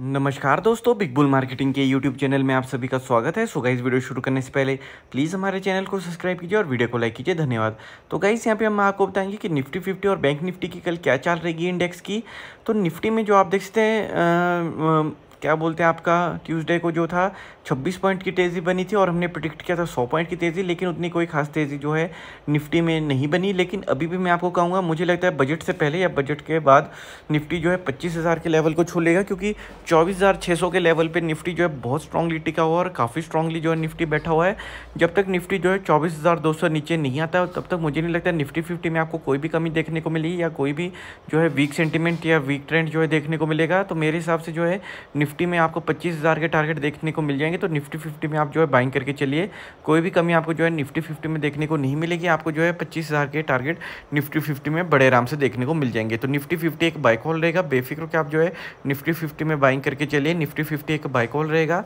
नमस्कार दोस्तों Big Bull Marketing के यूट्यूब चैनल में आप सभी का स्वागत है सो गाइस वीडियो शुरू करने से पहले प्लीज़ हमारे चैनल को सब्सक्राइब कीजिए और वीडियो को लाइक कीजिए धन्यवाद तो गाइस यहाँ पे हम आपको बताएंगे कि निफ्टी फिफ्टी और बैंक निफ्टी की कल क्या चाल रहेगी इंडेक्स की तो निफ्टी में जो आप देख सकते हैं क्या बोलते हैं आपका ट्यूसडे को जो था 26 पॉइंट की तेज़ी बनी थी और हमने प्रिडिक्ट किया था 100 पॉइंट की तेज़ी लेकिन उतनी कोई खास तेज़ी जो है निफ्टी में नहीं बनी लेकिन अभी भी मैं आपको कहूँगा मुझे लगता है बजट से पहले या बजट के बाद निफ्टी जो है पच्चीस हज़ार के लेवल को छू लेगा क्योंकि चौबीस हज़ार छः सौ के लेवल पर निफ्टी जो है बहुत स्ट्रांगली टिका हुआ और काफ़ी स्ट्रांगली जो है निफ्टी बैठा हुआ है जब तक निफ्टी जो है चौबीस हज़ार दो सौ नीचे नहीं आता तब तक मुझे नहीं लगता निफ्टी फिफ्टी में आपको कोई भी कमी देखने को मिली या कोई भी जो है वीक सेंटिमेंट या वीक ट्रेंड जो है देखने को मिलेगा तो मेरे हिसाब से जो है निफ्टी में आपको पच्चीस हज़ार के टारगेट देखने को मिल जाएंगे तो निफ्टी फिफ्टी में आप जो है बाइंग करके चलिए कोई भी कमी आपको जो है निफ्टी फिफ्टी में देखने को नहीं मिलेगी आपको जो है पच्चीस हज़ार के टारगेट निफ्टी फिफ्टी में बड़े आराम से देखने को मिल जाएंगे तो निफ्टी फिफ्टी एक बाइक हॉल रहेगा बेफिक्र के आप जो है निफ्टी फिफ्टी में बाइंग करके चलिए निफ्टी फिफ्टी एक बाइक हॉल रहेगा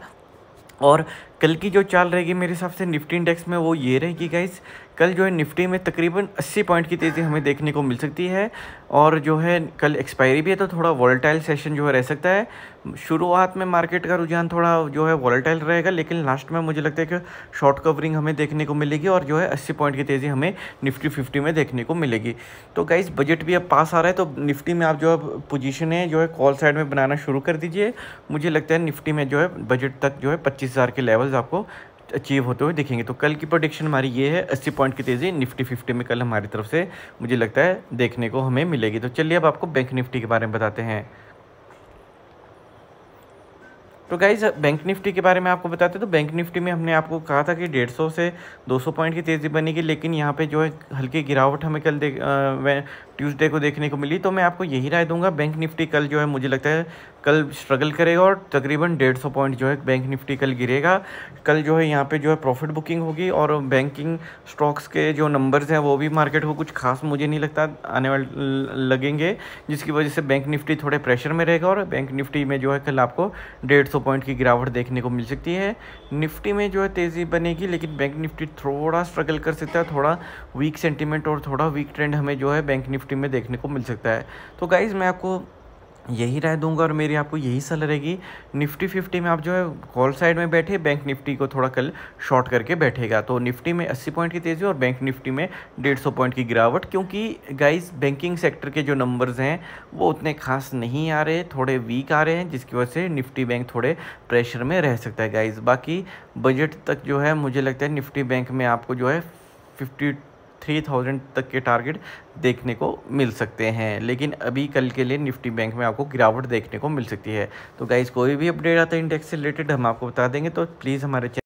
और कल की जो चाल रहेगी मेरे हिसाब से निफ्टी इंडेक्स में वो ये रहेगी गाइस कल जो है निफ्टी में तकरीबन 80 पॉइंट की तेज़ी हमें देखने को मिल सकती है और जो है कल एक्सपायरी भी है तो थोड़ा वॉलेटाइल सेशन जो है रह सकता है शुरुआत में मार्केट का रुझान थोड़ा जो है वॉलेटाइल रहेगा लेकिन लास्ट में मुझे लगता है कि शॉर्ट कवरिंग हमें देखने को मिलेगी और जो है अस्सी पॉइंट की तेज़ी हमें निफ्टी फिफ्टी में देखने को मिलेगी तो गाइज़ बजट भी अब पास आ रहा है तो निफ्टी में आप जो है है जो है कॉल साइड में बनाना शुरू कर दीजिए मुझे लगता है निफ्टी में जो है बजट तक जो है पच्चीस के लेवल लेवल्स आपको अचीव होते हुए दिखेंगे तो कल की प्रोडिक्शन हमारी ये है अस्सी पॉइंट की तेज़ी निफ्टी फिफ्टी में कल हमारी तरफ से मुझे लगता है देखने को हमें मिलेगी तो चलिए अब आपको बैंक निफ्टी के बारे में बताते हैं तो गाइज बैंक निफ्टी के बारे में आपको बताते तो बैंक निफ्टी में हमने आपको कहा था कि 150 से 200 पॉइंट की तेज़ी बनेगी लेकिन यहाँ पे जो है हल्की गिरावट हमें कल देख ट्यूसडे को देखने को मिली तो मैं आपको यही राय दूंगा बैंक निफ्टी कल जो है मुझे लगता है कल स्ट्रगल करेगा और तकरीबन डेढ़ सौ पॉइंट जो है बैंक निफ्टी कल गिरेगा कल जो है यहाँ पे जो है प्रॉफिट बुकिंग होगी और बैंकिंग स्टॉक्स के जो नंबर्स हैं वो भी मार्केट को कुछ खास मुझे नहीं लगता आने वाले लगेंगे जिसकी वजह से बैंक निफ्टी थोड़े प्रेशर में रहेगा और बैंक निफ्टी में जो है कल आपको डेढ़ सौ पॉइंट की गिरावट देखने को मिल सकती है निफ्टी में जो है तेज़ी बनेगी लेकिन बैंक निफ्टी थोड़ा स्ट्रगल कर सकता है थोड़ा वीक सेंटिमेंट और थोड़ा वीक ट्रेंड हमें जो है बैंक निफ्टी निफ्टी में देखने को मिल सकता है तो गाइज़ मैं आपको यही राय दूंगा और मेरी आपको यही सलाह रहेगी निफ्टी फिफ्टी में आप जो है कॉल साइड में बैठे बैंक निफ्टी को थोड़ा कल शॉर्ट करके बैठेगा तो निफ्टी में अस्सी पॉइंट की तेज़ी और बैंक निफ्टी में डेढ़ सौ पॉइंट की गिरावट क्योंकि गाइस बैंकिंग सेक्टर के जो नंबर्स हैं वो उतने खास नहीं आ रहे थोड़े वीक आ रहे हैं जिसकी वजह से निफ्टी बैंक थोड़े प्रेशर में रह सकता है गाइज़ बाकी बजट तक जो है मुझे लगता है निफ्टी बैंक में आपको जो है फिफ्टी थ्री थाउजेंड तक के टारगेट देखने को मिल सकते हैं लेकिन अभी कल के लिए निफ्टी बैंक में आपको गिरावट देखने को मिल सकती है तो गाइज़ कोई भी अपडेट आता है इंडेक्स से रिलेटेड हम आपको बता देंगे तो प्लीज़ हमारे